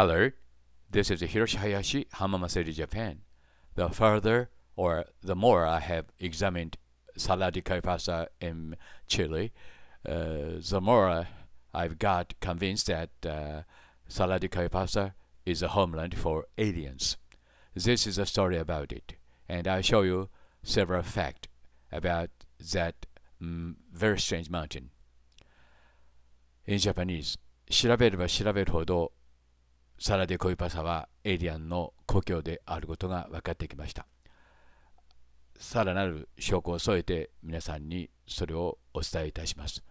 Hello, this is Hiroshi Hayashi, Hamama Japan. The further or the more I have examined Salar de in Chile, uh, the more I've got convinced that uh, Salar de is a homeland for aliens. This is a story about it, and I'll show you several facts about that mm, very strange mountain. In Japanese, 調べれば調べるほどサラディ・コイパサはエイリアンの故郷であることが分かってきましたさらなる証拠を添えて皆さんにそれをお伝えいたします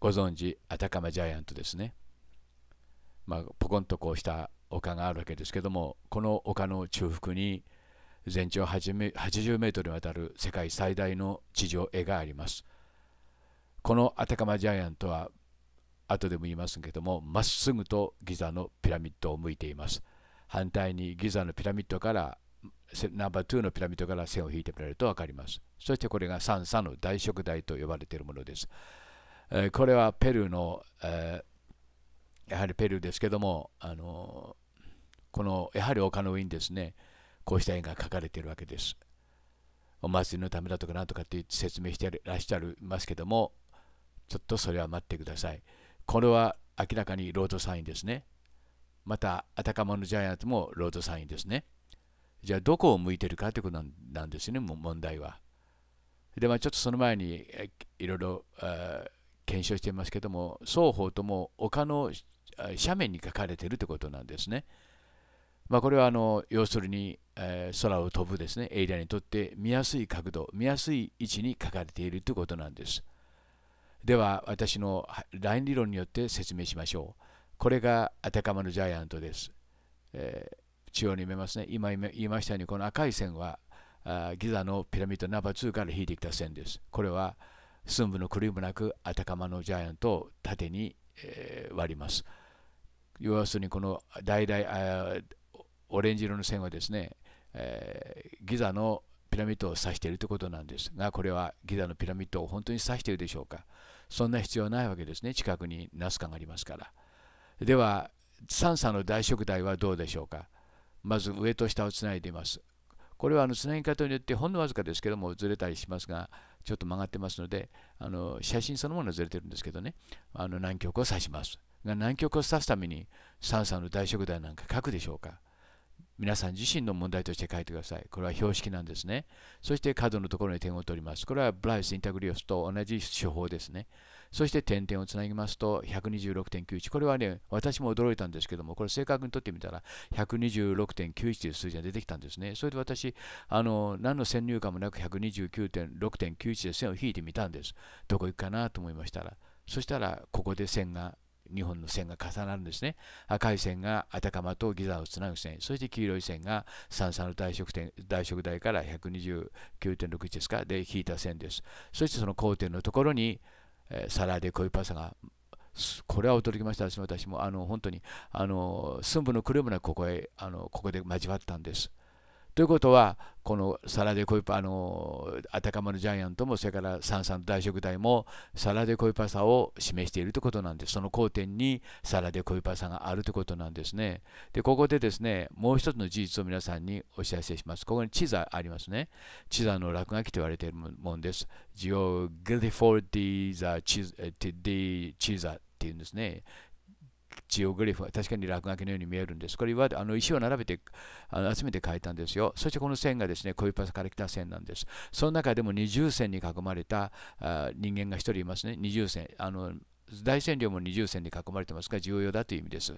ご存知アタカマジャイアントですね、まあ、ポコンとこうした丘があるわけですけどもこの丘の中腹に全長80メートルにわたる世界最大の地上絵がありますこのアタカマジャイアントは後でも言いますけどもまっすぐとギザのピラミッドを向いています反対にギザのピラミッドからナンバー2のピラミッドから線を引いてみられると分かりますそしてこれがサンサの大食台と呼ばれているものですこれはペルーの、えやはりペルーですけどもあのこのやはり丘の上にですねこうした絵が描かれているわけですお祭りのためだとかなんとかって説明してらっしゃいますけどもちょっとそれは待ってください。これは明らかにロードサインですね。また、アタカマのジャイアントもロードサインですね。じゃあ、どこを向いてるかということなんですよね、問題は。で、まあ、ちょっとその前にいろいろ検証していますけども、双方とも丘の斜面に書かれているということなんですね。まあ、これはあの要するに、えー、空を飛ぶですねエイリアにとって見やすい角度見やすい位置に書かれているということなんです。では私のライン理論によって説明しましょう。これがアタカマのジャイアントです。えー、中央に見えますね。今言いましたようにこの赤い線はあギザのピラミッドナンバー2から引いてきた線です。これは寸分のクリームなくアタカマのジャイアントを縦に、えー、割ります。要するにこの大々オレンジ色の線はですね、えー、ギザのピラミッドを指しているということなんですがこれはギザのピラミッドを本当に指しているでしょうかそんな必要ないわけですね近くにナスカがありますからでは三叉の大食材はどうでしょうかまず上と下をつないでいますこれはあのつなぎ方によってほんのわずかですけどもずれたりしますがちょっと曲がってますのであの写真そのものはずれてるんですけどねあの南極を指しますが南極を指すために三叉の大食材なんか書くでしょうか皆さん自身の問題として書いてください。これは標識なんですね。そして角のところに点を取ります。これはブライス・インタグリオスと同じ手法ですね。そして点々をつなぎますと126.91。これはね、私も驚いたんですけども、これ正確に取ってみたら126.91という数字が出てきたんですね。それで私、あの何の先入観もなく129.6.91で線を引いてみたんです。どこ行くかなと思いましたら。そしたら、ここで線が日本の線が重なるんですね。赤い線がアタカマとギザをつなぐ線、そして黄色い線が三々の大食点大食台から129.61ですか、で引いた線です。そしてその交点のところに、えー、サラデ・コイパサがこれは驚きました私もあの本当にあの寸分の狂いもなくここへあのここで交わったんです。ということは、このサラデコイパ、あのアタカマのジャイアントも、それからサンサン大食大も、サラデコイパさを示しているということなんです。その交点にサラデコイパさがあるということなんですね。で、ここでですね、もう一つの事実を皆さんにお知らせします。ここに地図ありますね。地図の落書きと言われているもんです。ジオグリフォルディザ・チザっていうんですね。ジオグリフは確かに落書きのように見えるんです。これはあの石を並べてあの集めて描いたんですよ。そしてこの線がですね、コイパスから来た線なんです。その中でも二重線に囲まれたあ人間が1人いますね。二重線。あの大線量も二重線に囲まれてますが重要だという意味です。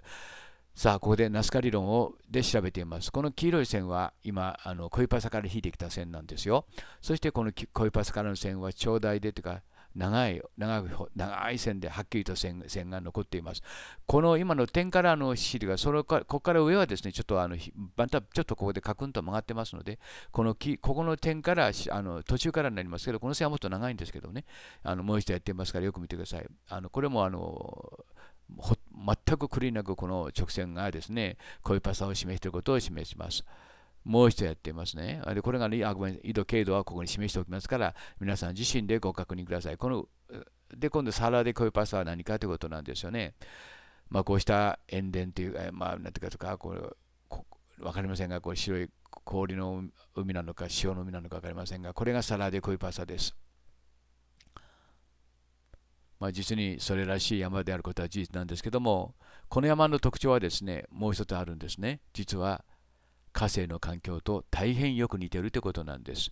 さあ、ここでナスカ理論をで調べています。この黄色い線は今、あのコイパサから引いてきた線なんですよ。そしてこのコイパサからの線は頂戴でというか、長い長い長い線ではっきりと線線が残っています。この今の点からの資料がそのかここから上はですねちょっとあのまたちょっとここでカクンと曲がってますのでこのきここの点からあの途中からになりますけどこの線はもっと長いんですけどねあのもう一度やってますからよく見てください。あのこれもあの全く狂いなくこの直線がですねこういうパサを示していることを示します。もう一度やっていますね。でこれが、ね、あごめん、緯度、経度はここに示しておきますから、皆さん自身でご確認ください。こので、今度、サラデコイパスは何かということなんですよね。まあ、こうした塩田という、まあ、なんていうかとか、これ、わかりませんが、これ白い氷の海なのか、潮の海なのかわかりませんが、これがサラデコイパサです。まあ、実にそれらしい山であることは事実なんですけども、この山の特徴はですね、もう一つあるんですね。実は火星の環境と大変よく似てるということなんです、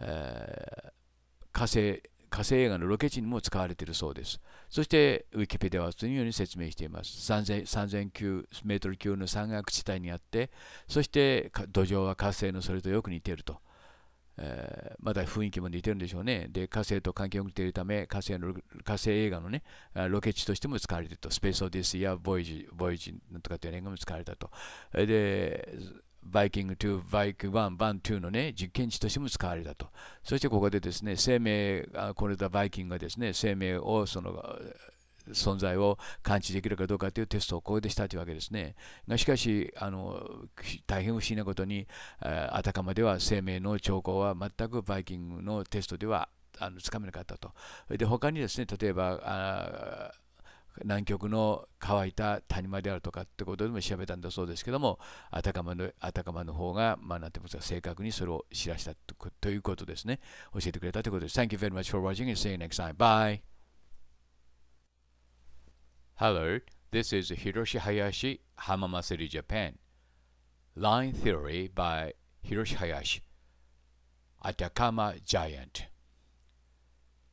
えー、火星火星映画のロケ地にも使われているそうです。そして、ウィキペディアは次のように説明しています。3000メートル級の山岳地帯にあって、そして土壌は火星のそれとよく似ていると。えー、まだ雰囲気も似てるんでしょうね。で、火星と関係を似ているため、火星の火星映画のね、ロケ地としても使われていると。スペースオディスやボイジ、ボイジなんとかという映画も使われたと。で、バイキング2、バイキング1、バン2のね、実験地としても使われたと。そしてここでですね、生命、これだバイキングがですね、生命をその、存在を感知できるかどうかというテストをこうでしたというわけですね。がしかしあの、大変不思議なことに、あたかまでは生命の兆候は全くバイキングのテストではあのつかめなかったと。で他にですね例えば南極の乾いた谷間であるとかってことでも調べたんだそうですけどもあたかまのあたかまの方が、まあ、なんて言いまか正確にそれを知らせたということですね教えてくれたということです Thank you very much for watching and see you next time bye Hello this is Hiroshi Hayashi Hamamasuri Japan Line Theory by Hiroshi Hayashi Atacama Giant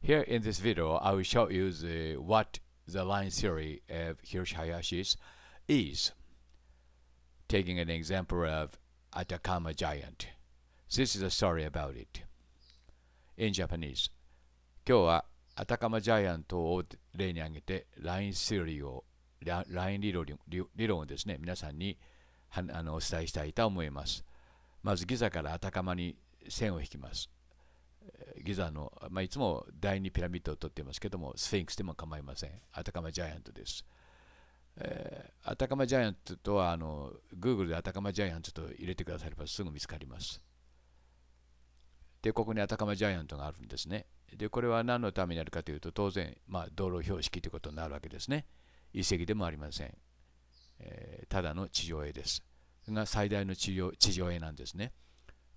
Here in this video I will show you the, what the line theory of Hiroshi Hayashi's is taking an example of Atacama Giant. This is a story about it. In Japanese, 今日はアタカマジャイアントを例に挙げて、ライン theory を、ライン理論理論をですね、皆さんにあのお伝えしたいと思います。まずギザからアタカマに線を引きます。ギザの、まあ、いつも第2ピラミッドを取っていますけども、スフェンクスでも構いません。アタカマジャイアントです。えー、アタカマジャイアントとはあの、Google でアタカマジャイアントと入れてくださればすぐ見つかります。で、ここにアタカマジャイアントがあるんですね。で、これは何のためになるかというと、当然、まあ、道路標識ということになるわけですね。遺跡でもありません。えー、ただの地上絵です。が最大の地上地上絵なんですね。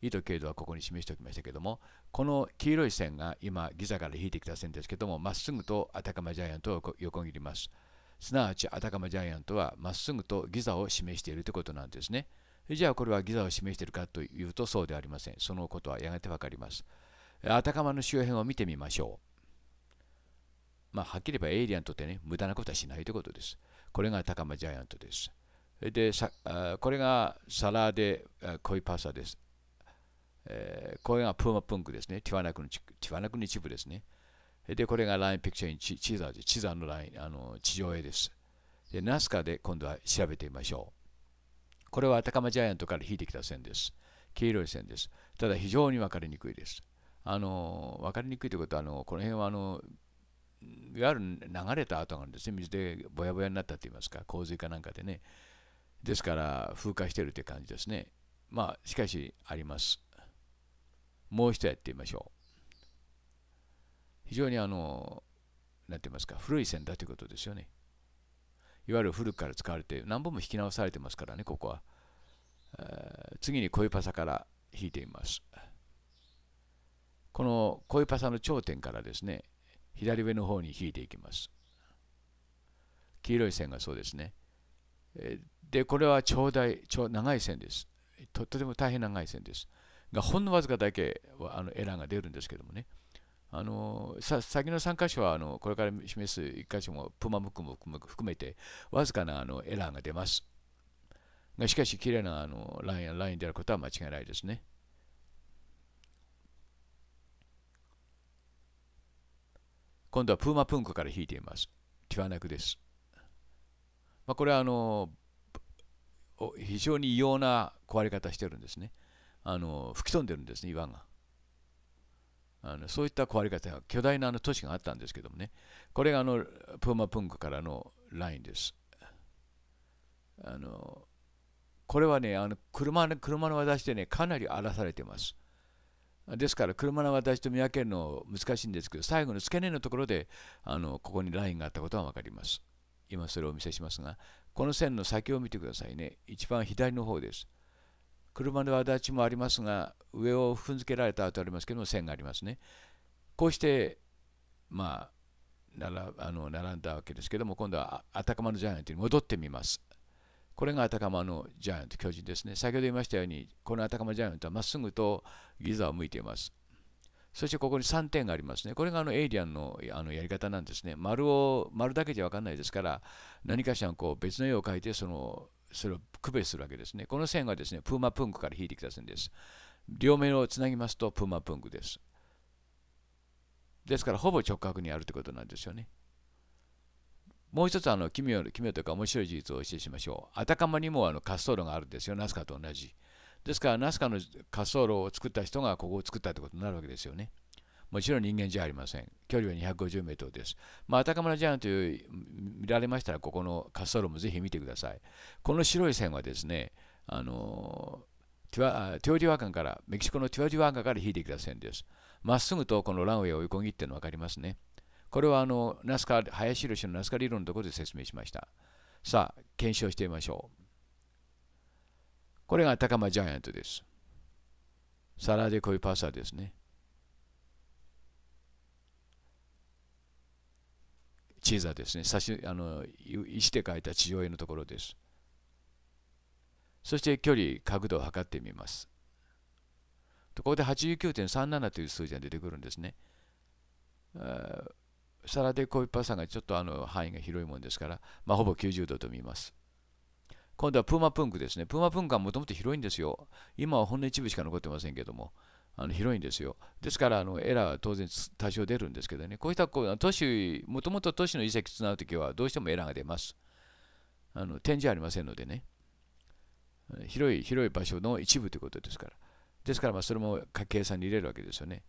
緯度経度はここに示しておきましたけども、この黄色い線が今、ギザから引いてきた線ですけども、まっすぐとアタカマジャイアントを横切ります。すなわち、アタカマジャイアントはまっすぐとギザを示しているということなんですね。じゃあ、これはギザを示しているかというと、そうではありません。そのことはやがてわかります。アタカマの周辺を見てみましょう。まあ、はっきり言えばエイリアンとってね、無駄なことはしないということです。これが高マジャイアントです。で、これがサラーデ・コイパサです。えー、これがプーマプンクですね。ティワナクのティワナクの一部ですね。で、これがラインピクチャーにチチザーで、チザーのライン、あの地上絵です。で、ナスカで今度は調べてみましょう。これはアタカマジャイアントから引いてきた線です。黄色い線です。ただ非常に分かりにくいです。あの、分かりにくいということは、あの、この辺はあの、いわゆる流れた跡があるんですね。水でぼやぼやになったと言いますか、洪水かなんかでね。ですから、風化してるという感じですね。まあ、しかし、あります。もう一度やってみましょう。非常にあの、なんて言いますか、古い線だということですよね。いわゆる古くから使われて、何本も引き直されてますからね、ここは。次に恋パサから引いてみます。この恋パサの頂点からですね、左上の方に引いていきます。黄色い線がそうですね。で、これは長大、長長い線ですと。とても大変長い線です。がほんのわずかだけあのエラーが出るんですけどもね。あの先の3箇所はあのこれから示す1箇所もプマムクも含めてわずかなあのエラーが出ます。がしかし、綺麗なあのラインラインであることは間違いないですね。今度はプーマプンクから引いています。ティワナクです。まあ、これはあの非常に異様な壊れ方してるんですね。あの吹き飛んでるんですね岩があのそういった壊れ方が巨大なあの都市があったんですけどもねこれがあのプーマプンクからのラインですあのこれはねあの車の車の私でねかなり荒らされてますですから車の私と見分けるの難しいんですけど最後の付け根のところであのここにラインがあったことは分かります今それをお見せしますがこの線の先を見てくださいね一番左の方です車の輪立もありますが上を踏んづけられた跡ありますけども線がありますねこうしてまあならあの並んだわけですけども今度はアタカマのジャイアントに戻ってみますこれがアタカマのジャイアント巨人ですね先ほど言いましたようにこのアタカマジャイアントはまっすぐとギザを向いていますそしてここに3点がありますね。これがあのエイリアンのあのやり方なんですね。丸を、丸だけじゃ分かんないですから、何かしらこう別の絵を描いて、そのそれを区別するわけですね。この線はですね、プーマプンクから引いてきた線です。両面をつなぎますとプーマプンクです。ですから、ほぼ直角にあるということなんですよね。もう一つあの奇妙、奇妙というか面白い事実を教えしましょう。あたかまにもあの滑走路があるんですよ、ナスカと同じ。ですから、ナスカの滑走路を作った人がここを作ったということになるわけですよね。もちろん人間じゃありません。距離は250メートルです。まあ、アタカマラジャーンという見られましたら、ここの滑走路もぜひ見てください。この白い線はですね、あのティオティワカンから、メキシコのティオティワカンから引いてきた線です。まっすぐとこのランウェイを横切っているの分かりますね。これはあのナスカ林宏のナスカ理論のところで説明しました。さあ、検証してみましょう。これがアタカマジャイアントです。サラデコイパサーですね。地座ですね差しあの石で書いた地上絵のところですそして距離角度を測ってみますここで89.37という数字が出てくるんですねサラでコイパさがちょっとあの範囲が広いもんですから、まあ、ほぼ90度と見ます今度はプーマプンクですね。プーマプンクはもともと広いんですよ。今はほんの一部しか残ってませんけども、あの広いんですよ。ですからあのエラーは当然多少出るんですけどね、こうしたこう都市、もともと都市の遺跡つなぐときはどうしてもエラーが出ます。あの点示はありませんのでね、広い広い場所の一部ということですから。ですからまあそれも計算に入れるわけですよね。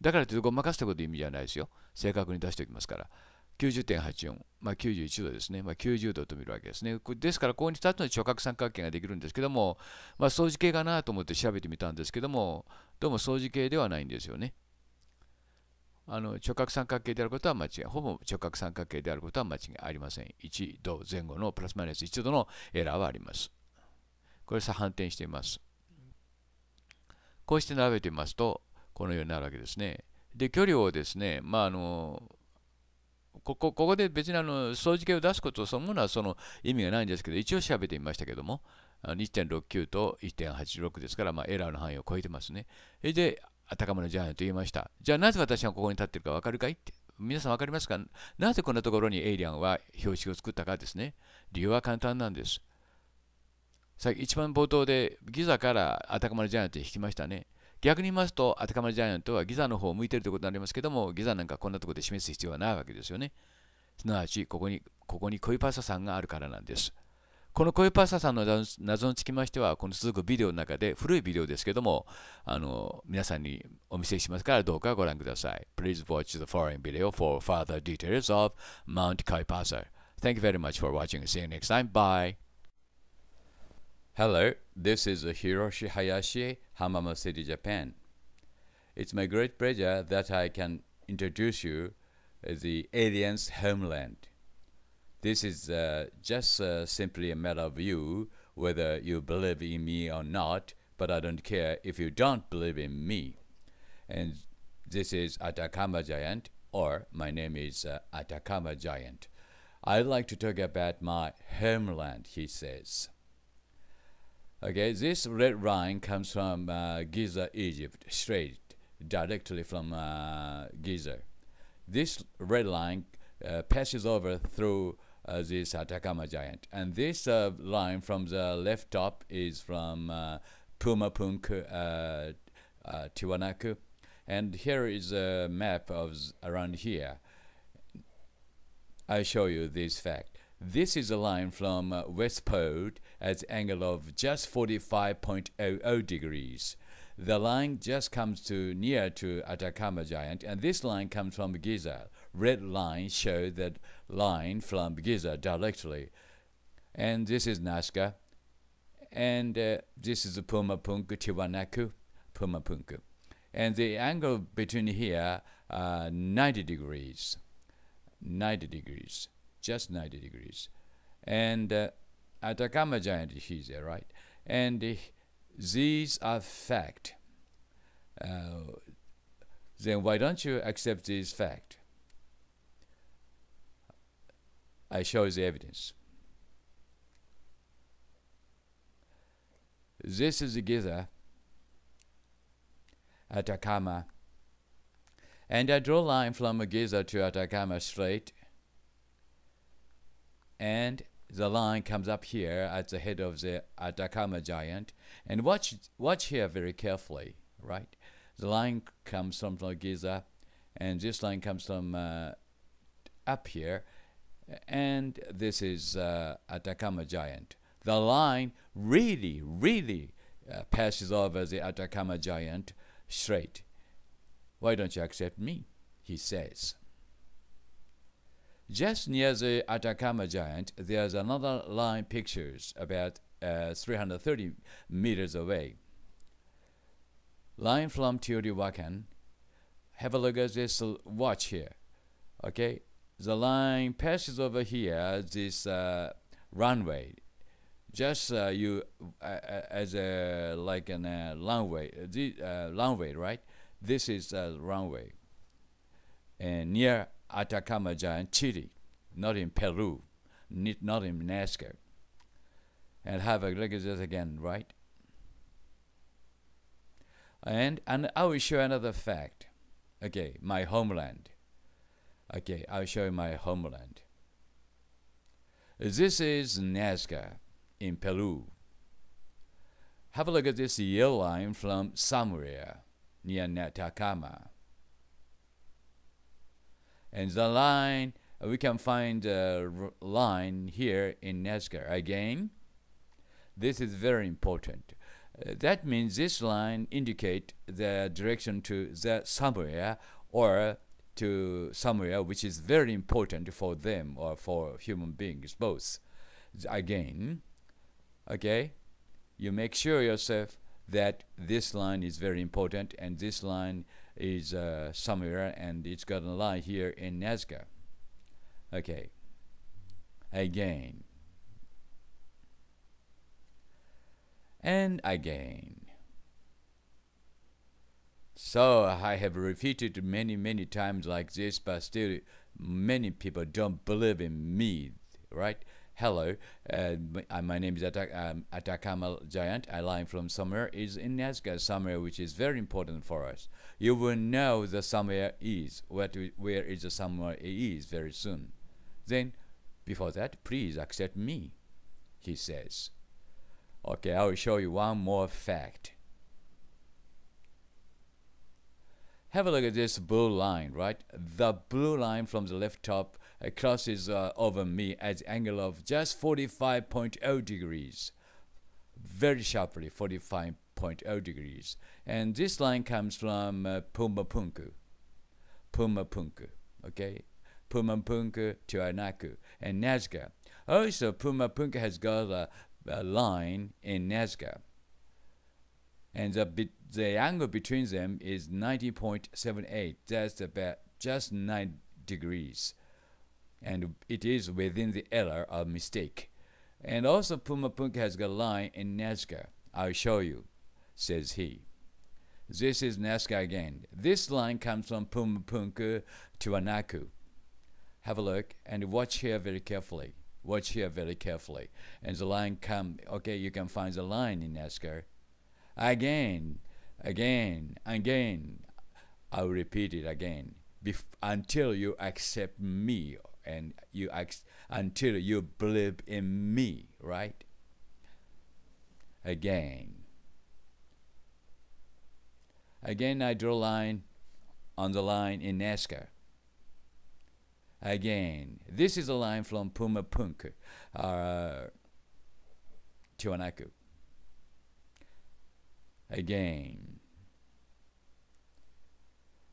だからってごまかすということ意味じゃないですよ。正確に出しておきますから。90.84、まあ、91度ですね、まあ、90度と見るわけですね。ですから、ここに2つの直角三角形ができるんですけども、まあ、相似形かなと思って調べてみたんですけども、どうも相似形ではないんですよね。あの直角三角形であることは間違い、ほぼ直角三角形であることは間違いありません。1度前後のプラスマイナス1度のエラーはあります。これさ反転しています。こうして並べてみますと、このようになるわけですね。で、距離をですね、まあ、あの、ここここで別にあの掃除系を出すことそのものはその意味がないんですけど、一応調べてみましたけども、1.69と1.86ですから、まあ、エラーの範囲を超えてますね。で、高村ジャイアンと言いました。じゃあなぜ私がここに立ってるか分かるかいって皆さん分かりますかなぜこんなところにエイリアンは標識を作ったかですね。理由は簡単なんです。さっき一番冒頭でギザからアタカマのジャイアント引きましたね。逆に言いますと、アタカマジャイアントはギザの方を向いているということになりますけども、ギザなんかこんなところで示す必要はないわけですよね。すなわち、ここに、ここにコイパサさんがあるからなんです。このコイパサさんの謎につきましては、この続くビデオの中で、古いビデオですけども、あの皆さんにお見せしますからどうかご覧ください。Please watch the following video for further details of Mount Koipasa. Thank you very much for watching. See you next time. Bye. Hello, this is Hiroshi Hayashi, Hamamatsu, City, Japan. It's my great pleasure that I can introduce you uh, the alien's homeland. This is uh, just uh, simply a matter of you, whether you believe in me or not, but I don't care if you don't believe in me. And this is Atacama Giant, or my name is uh, Atacama Giant. I would like to talk about my homeland, he says. Okay, this red line comes from uh, Giza, Egypt, straight directly from uh, Giza. This red line uh, passes over through uh, this Atacama giant, and this uh, line from the left top is from uh, Punku, uh, Tiwanaku, and here is a map of around here. I show you this fact. This is a line from West Port at angle of just 45.00 degrees. The line just comes to near to Atacama Giant, and this line comes from Giza. Red line show that line from Giza directly. And this is Nazca. And uh, this is Puma Pumapunku Tiwanaku, Punku, And the angle between here, uh, 90 degrees. 90 degrees, just 90 degrees. And uh, Atacama giant is there, right? And these are fact. Uh, then why don't you accept these fact? I show the evidence. This is the Giza, Atacama, and I draw a line from Giza to Atacama Strait, and the line comes up here at the head of the Atacama Giant. And watch, watch here very carefully, right? The line comes from Giza, and this line comes from uh, up here, and this is uh, Atacama Giant. The line really, really uh, passes over the Atacama Giant straight. Why don't you accept me? He says. Just near the Atacama Giant, there's another line pictures about uh, 330 meters away. Line from Teotihuacan. Have a look at this watch here. Okay, the line passes over here, this uh, runway. Just uh, you as a like an uh, runway, uh, runway, right? This is a runway, and near Atacama in Chile, not in Peru, not in Nazca. And have a look at this again, right? And, and I will show another fact. Okay, my homeland. Okay, I'll show you my homeland. This is Nazca in Peru. Have a look at this yellow line from somewhere near Atacama. And the line, uh, we can find the line here in Nazca. Again, this is very important. Uh, that means this line indicate the direction to the somewhere uh, or to somewhere uh, which is very important for them or for human beings both. Again, okay, you make sure yourself that this line is very important and this line is uh, somewhere and it's going to lie here in Nazca. Okay, again. And again. So I have repeated many, many times like this, but still many people don't believe in me, right? hello, uh, my, my, name is Atak um, Atacama Giant. I lie from somewhere is in Nazca, somewhere which is very important for us. You will know the somewhere is, what, where is the somewhere is very soon. Then, before that, please accept me, he says. Okay, I will show you one more fact. Have a look at this blue line, right? The blue line from the left top crosses uh, over me at the angle of just 45.0 degrees, very sharply 45.0 degrees. And this line comes from uh, Pumapunku, Pumapunku, okay? Pumapunku to Anaku and Nazca. Also, Pumapunku has got a, a line in Nazca. And the, the angle between them is 90.78. That's about just 9 degrees and it is within the error of mistake. And also Puma Punk has got a line in Nazca. I'll show you, says he. This is Nazca again. This line comes from Puma Punk to Anaku. Have a look and watch here very carefully. Watch here very carefully. And the line come, okay, you can find the line in Nazca. Again, again, again. I'll repeat it again. Bef until you accept me and you until you believe in me, right? Again. Again, I draw line on the line in NASCAR. Again, this is a line from Puma Punk, uh, Tiwanaku. Again.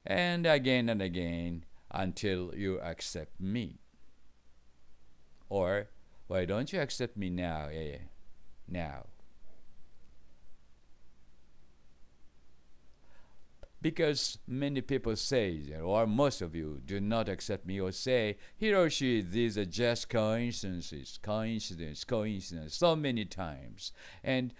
And again and again until you accept me. Or, why don't you accept me now? Yeah, Now. Because many people say, or most of you do not accept me or say, he or she, these are just coincidences, coincidence, coincidence, so many times. And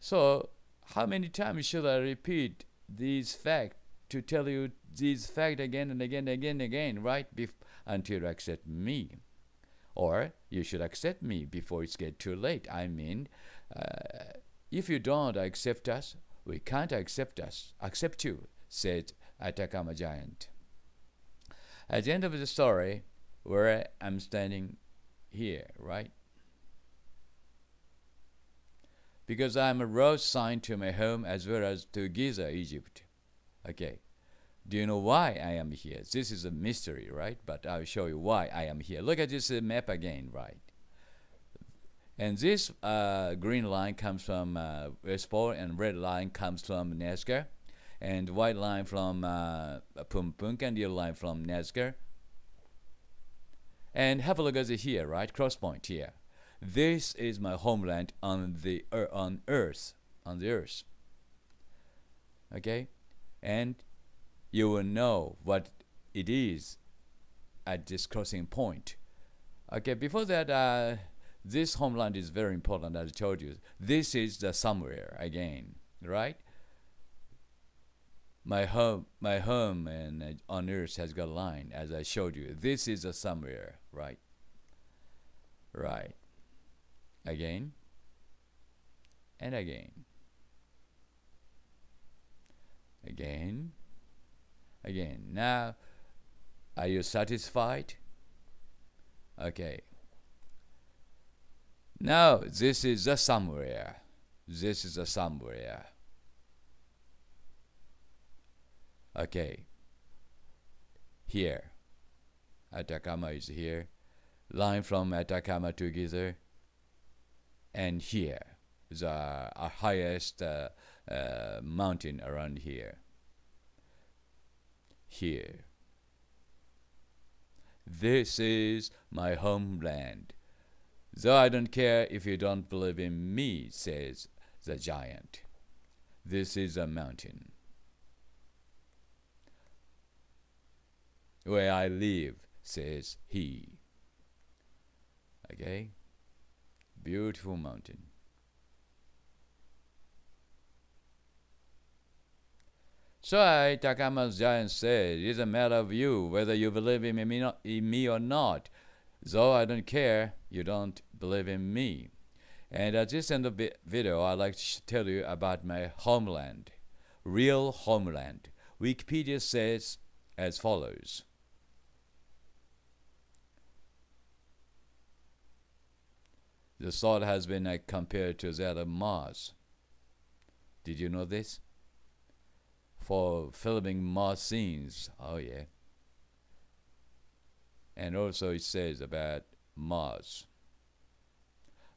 so, how many times should I repeat these facts to tell you these facts again and again and again and again, right? Bef until you accept me. Or you should accept me before it's get too late. I mean, uh, if you don't accept us, we can't accept us, accept you, said Atacama Giant. At the end of the story, where I'm standing here, right? Because I'm a road sign to my home as well as to Giza, Egypt. Okay. Do you know why I am here? This is a mystery, right? But I'll show you why I am here. Look at this uh, map again, right? And this uh, green line comes from uh, West Pole, and red line comes from Nazca, and white line from uh, Pumpunk, and yellow line from Nazca. And have a look at here, right? Cross point here. This is my homeland on the er, on Earth, on the Earth. Okay, and you will know what it is at this crossing point. Okay, before that, uh, this homeland is very important, as I told you. This is the somewhere again, right? My home, my home, and uh, on earth has got a line, as I showed you. This is a somewhere, right? Right. Again. And again. Again again. Now, are you satisfied? Okay. Now, this is a summary. This is a summary. Okay. Here. Atacama is here. Line from Atacama to And here. The uh, highest uh, uh, mountain around here here. This is my homeland. Though I don't care if you don't believe in me, says the giant. This is a mountain. Where I live, says he. Okay? Beautiful mountain. So I, Takama Zayan said, it is a matter of you whether you believe in me, in me or not. Though I don't care, you don't believe in me. And at this end of the video, I'd like to tell you about my homeland, real homeland. Wikipedia says as follows. The salt has been compared to that of Mars. Did you know this? for filming more scenes. Oh, yeah. And also, it says about Mars.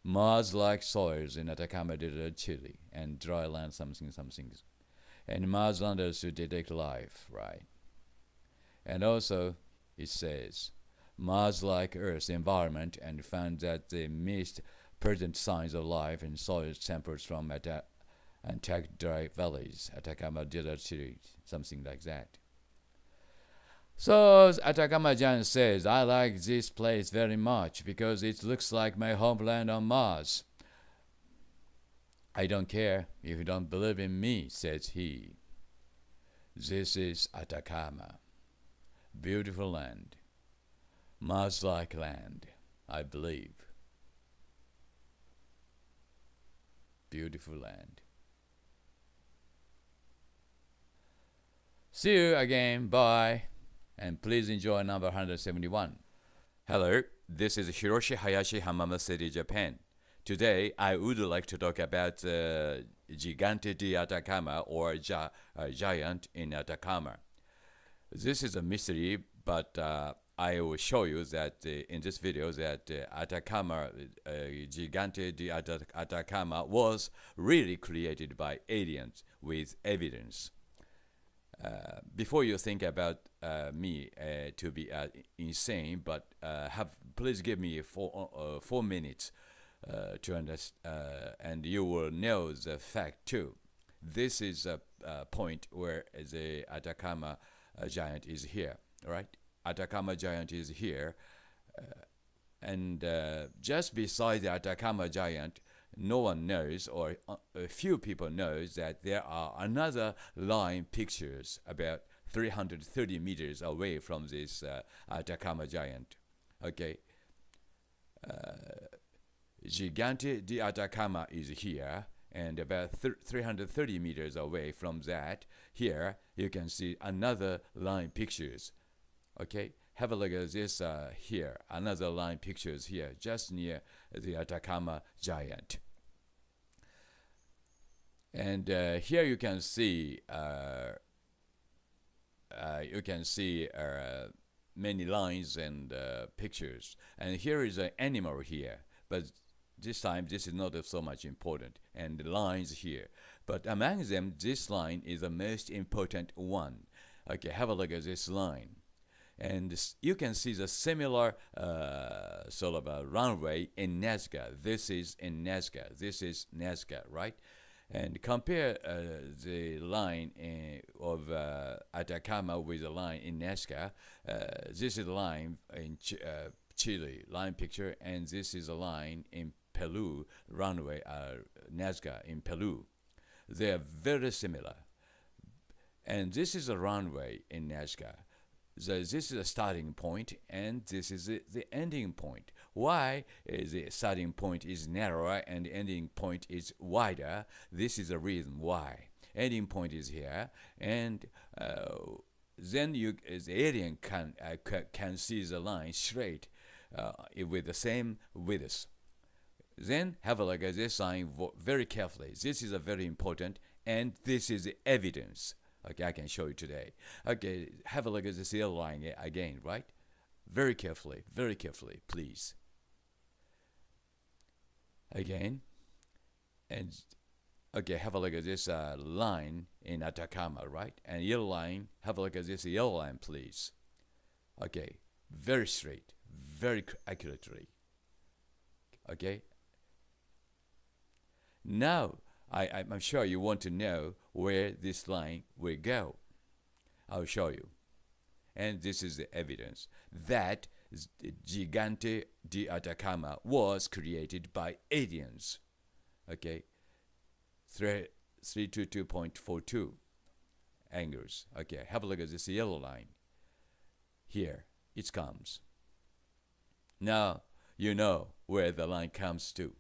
Mars like soils in Atacama Desert, Chile, and dry land, something, something. And Mars landers to detect life, right? And also, it says, Mars like Earth's environment and found that the missed present signs of life in soils samples from Atacama and take dry valleys, Atacama Desert something like that. So Atacama-jan says, I like this place very much because it looks like my homeland on Mars. I don't care if you don't believe in me, says he. This is Atacama. Beautiful land. Mars-like land, I believe. Beautiful land. See you again. Bye. And please enjoy number 171. Hello, this is Hiroshi Hayashi, Hamama City, Japan. Today, I would like to talk about uh, Gigante di Atacama or ja, uh, Giant in Atacama. This is a mystery, but uh, I will show you that uh, in this video that uh, Atacama, uh, Gigante di Atacama was really created by aliens with evidence. Uh, before you think about uh, me uh, to be uh, insane, but uh, have please give me four four minutes to understand, and you will know the fact too. This is a, a point where the Atacama giant is here, right? Atacama giant is here, and just beside the Atacama giant, no one knows or a few people knows that there are another line pictures about 330 meters away from this uh, uh giant. Okay. Uh, Gigante de Atacama is here and about 330 meters away from that here you can see another line pictures okay have a look at this uh, here another line pictures here just near the atacama giant and uh, here you can see uh, uh, you can see uh, many lines and uh, pictures. And here is an animal here, but this time this is not so much important. And the lines here, but among them, this line is the most important one. Okay, have a look at this line. And you can see the similar uh, sort of a runway in Nazca. This is in Nazca. This is Nazca, right? and compare uh, the line in, of uh, Atacama with the line in Nazca. Uh, this is the line in Ch uh, Chile, line picture, and this is the line in Peru, runway uh, Nazca in Peru. They are very similar. And this is a runway in Nazca. So this is a starting point, and this is the, the ending point. Why the starting point is narrower and the ending point is wider? This is the reason why. Ending point is here, and uh, then you, the alien can uh, can see the line straight uh, with the same width. Then have a look at this sign very carefully. This is a very important, and this is the evidence. Okay, I can show you today. Okay, have a look at this line again, right? Very carefully, very carefully, please again. And okay, have a look at this uh, line in Atacama, right? And yellow line, have a look at this yellow line, please. Okay, very straight, very accurately. Okay. Now, I, I'm sure you want to know where this line will go. I'll show you. And this is the evidence that Gigante de Atacama was created by aliens. Okay, 322.42 angles. Okay, have a look at this yellow line. Here it comes. Now you know where the line comes to.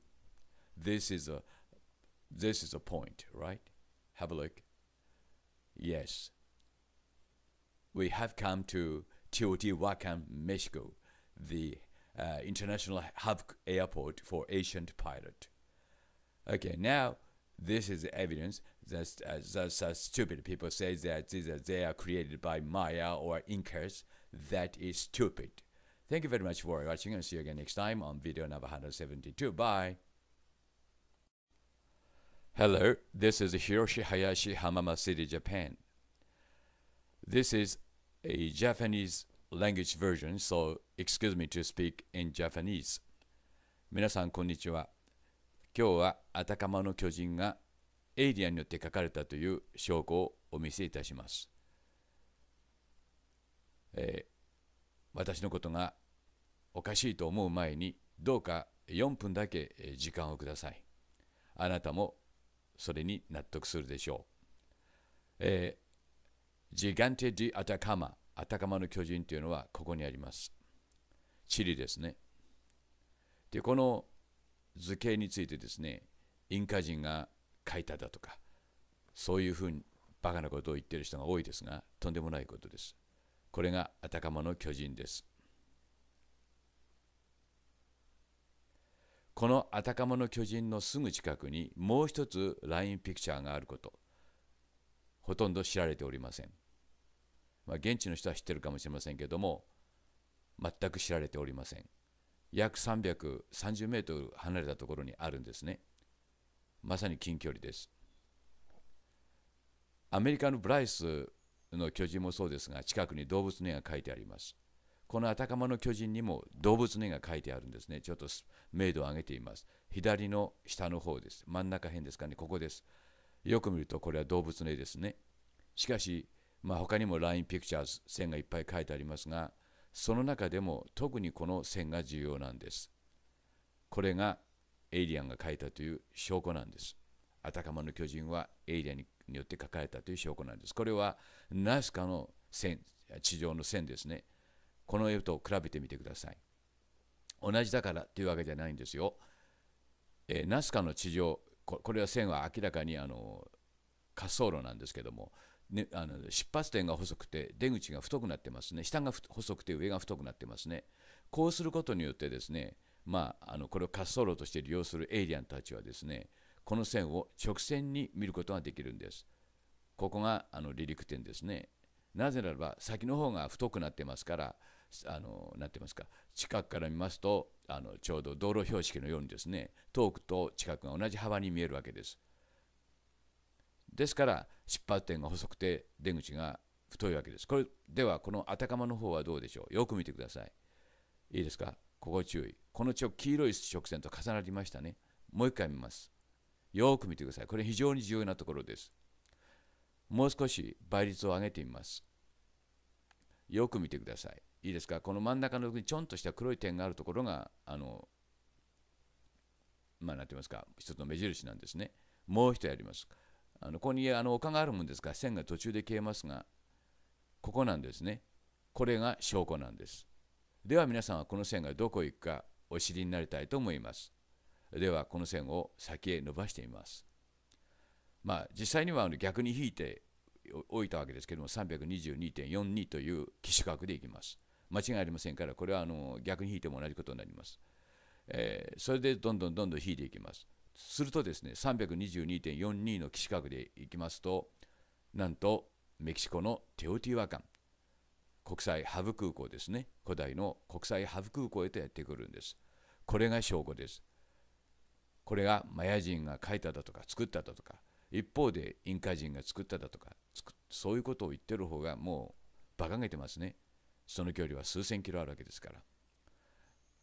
This is a this is a point, right? Have a look. Yes. We have come to Teotihuacan, Mexico the uh, international hub airport for ancient pilot. Okay, now this is evidence that uh, stupid people say that they are created by Maya or Incas. That is stupid. Thank you very much for watching and see you again next time on video number 172. Bye. Hello, this is Hiroshi Hayashi, Hamama City, Japan. This is a Japanese language version, so excuse me to speak in Japanese. 皆さん、こんにちは。今日はアタカマの巨人がエイリアンによって書かれたという証拠をお見せいたします。えー、私のことがおかしいと思う前に、どうか4分だけ時間をください。あなたもそれに納得するでしょう。えー、ジガンテ・ディ・アタカマ。アタカマの巨人というのはここにあります。地理ですね。で、この図形についてですね、インカ人が書いただとか、そういうふうにバカなことを言ってる人が多いですが、とんでもないことです。これがアタカマの巨人です。このアタカマの巨人のすぐ近くにもう一つラインピクチャーがあること、ほとんど知られておりません。まあ、現地の人は知ってるかもしれませんけども全く知られておりません約330メートル離れたところにあるんですねまさに近距離ですアメリカのブライスの巨人もそうですが近くに動物の絵が書いてありますこのアタカマの巨人にも動物の絵が書いてあるんですねちょっと明度を上げています左の下の方です真ん中辺ですかねここですよく見るとこれは動物の絵ですねしかしまあ、他にもラインピクチャーズ線がいっぱい書いてありますがその中でも特にこの線が重要なんですこれがエイリアンが書いたという証拠なんですあたかまの巨人はエイリアンによって書かれたという証拠なんですこれはナスカの線地上の線ですねこの絵と比べてみてください同じだからというわけじゃないんですよ、えー、ナスカの地上これは線は明らかにあの滑走路なんですけどもね、あの出発点が細くて出口が太くなってますね下が細くて上が太くなってますねこうすることによってですねまあ、あのこれを滑走路として利用するエイリアンたちはですねこの線を直線に見ることができるんですここがあの離陸点ですねなぜならば先の方が太くなってますからあのなってますか近くから見ますとあのちょうど道路標識のようにですね遠くと近くが同じ幅に見えるわけですですから出発点が細くて出口が太いわけですこれではこのあたかまの方はどうでしょうよく見てくださいいいですかここ注意この黄色い直線と重なりましたねもう一回見ますよく見てくださいこれ非常に重要なところですもう少し倍率を上げてみますよく見てくださいいいですかこの真ん中のとこにちょんとした黒い点があるところがあのまあ何て言いますか一つの目印なんですねもう一度やりますあのここにあの丘があるもんですから線が途中で消えますがここなんですねこれが証拠なんですでは皆さんはこの線がどこ行くかお知りになりたいと思いますではこの線を先へ伸ばしてみますまあ実際には逆に引いておいたわけですけども322.42という機種角でいきます間違いありませんからこれはあの逆に引いても同じことになります、えー、それでどんどんどんどん引いていきますするとですね、322.42の岸角でいきますと、なんとメキシコのテオティワカン、国際ハブ空港ですね、古代の国際ハブ空港へとやってくるんです。これが証拠です。これがマヤ人が書いただとか作っただとか、一方でインカ人が作っただとか、そういうことを言ってる方がもう馬鹿げてますね。その距離は数千キロあるわけですから。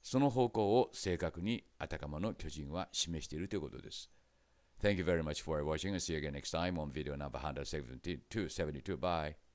その方向を正確にアタカマの巨人は示しているということです。Thank you very much for watching and see you again next time on video number 172. Bye.